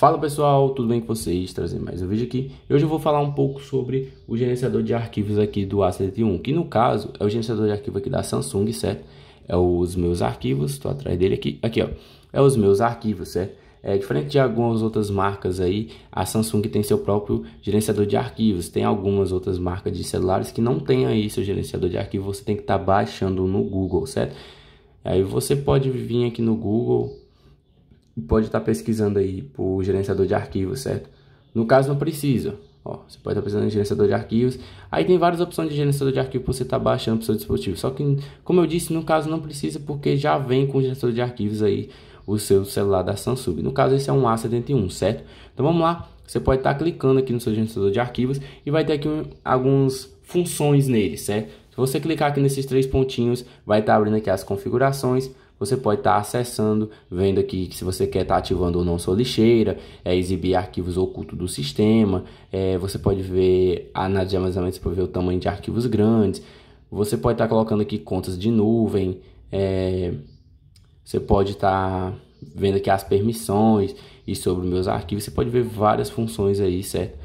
Fala pessoal, tudo bem com vocês? Trazendo mais um vídeo aqui. Hoje eu vou falar um pouco sobre o gerenciador de arquivos aqui do A71, que no caso é o gerenciador de arquivo aqui da Samsung, certo? É os meus arquivos, estou atrás dele aqui, aqui ó, é os meus arquivos, certo? É diferente de algumas outras marcas aí, a Samsung tem seu próprio gerenciador de arquivos. Tem algumas outras marcas de celulares que não tem aí seu gerenciador de arquivos. você tem que estar tá baixando no Google, certo? Aí você pode vir aqui no Google, pode estar tá pesquisando aí por gerenciador de arquivos, certo? No caso não precisa, ó, você pode tá estar precisando de gerenciador de arquivos. Aí tem várias opções de gerenciador de arquivos para você estar tá baixando para o seu dispositivo. Só que, como eu disse, no caso não precisa porque já vem com o gerenciador de arquivos aí o seu celular da Samsung. No caso, esse é um A71, certo? Então vamos lá, você pode estar tá clicando aqui no seu gerenciador de arquivos e vai ter aqui um, algumas funções nele, certo? Se você clicar aqui nesses três pontinhos, vai estar abrindo aqui as configurações você pode estar tá acessando, vendo aqui se você quer estar tá ativando ou não sua lixeira, é, exibir arquivos ocultos do sistema, é, você pode ver a análise de armazenamento para ver o tamanho de arquivos grandes, você pode estar tá colocando aqui contas de nuvem, é, você pode estar tá vendo aqui as permissões e sobre meus arquivos, você pode ver várias funções aí, certo?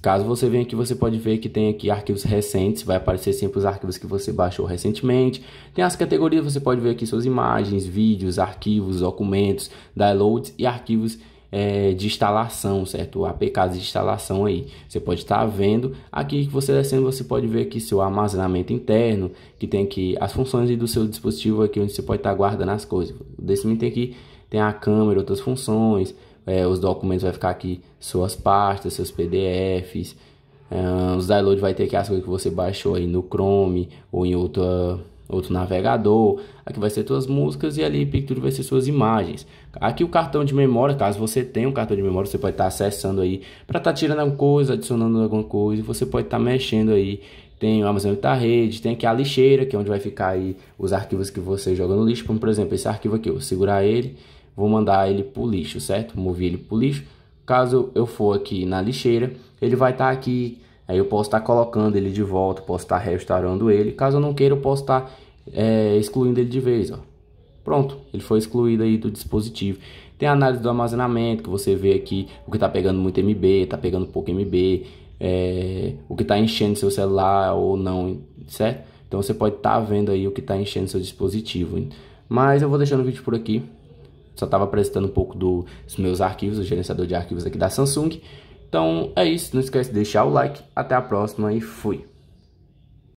Caso você venha aqui, você pode ver que tem aqui arquivos recentes, vai aparecer sempre os arquivos que você baixou recentemente. Tem as categorias, você pode ver aqui suas imagens, vídeos, arquivos, documentos, downloads e arquivos é, de instalação, certo? APKs de instalação aí. Você pode estar vendo aqui que você descendo, você pode ver aqui seu armazenamento interno, que tem aqui as funções do seu dispositivo aqui, onde você pode estar guardando as coisas. Desse tem aqui, tem a câmera, outras funções, é, os documentos vai ficar aqui suas pastas, seus PDFs, é, os downloads vai ter aqui as coisas que você baixou aí no Chrome ou em outra, outro navegador, aqui vai ser suas músicas e ali Picture vai ser suas imagens. Aqui o cartão de memória, caso você tenha um cartão de memória, você pode estar tá acessando aí para estar tá tirando alguma coisa, adicionando alguma coisa, você pode estar tá mexendo aí tem o armazenamento da rede, tem aqui a lixeira, que é onde vai ficar aí os arquivos que você joga no lixo. Como, por exemplo, esse arquivo aqui, eu vou segurar ele vou mandar ele para o lixo, certo? Mover ele para o lixo. Caso eu for aqui na lixeira, ele vai estar tá aqui. Aí eu posso estar tá colocando ele de volta, posso estar tá restaurando ele. Caso eu não queira, eu posso estar tá, é, excluindo ele de vez, ó. Pronto, ele foi excluído aí do dispositivo. Tem a análise do armazenamento, que você vê aqui o que está pegando muito MB, está pegando pouco MB, é, o que está enchendo seu celular ou não, certo? Então você pode estar tá vendo aí o que está enchendo seu dispositivo. Mas eu vou deixando o vídeo por aqui só estava apresentando um pouco do, dos meus arquivos, o gerenciador de arquivos aqui da Samsung. Então é isso, não esquece de deixar o like, até a próxima e fui!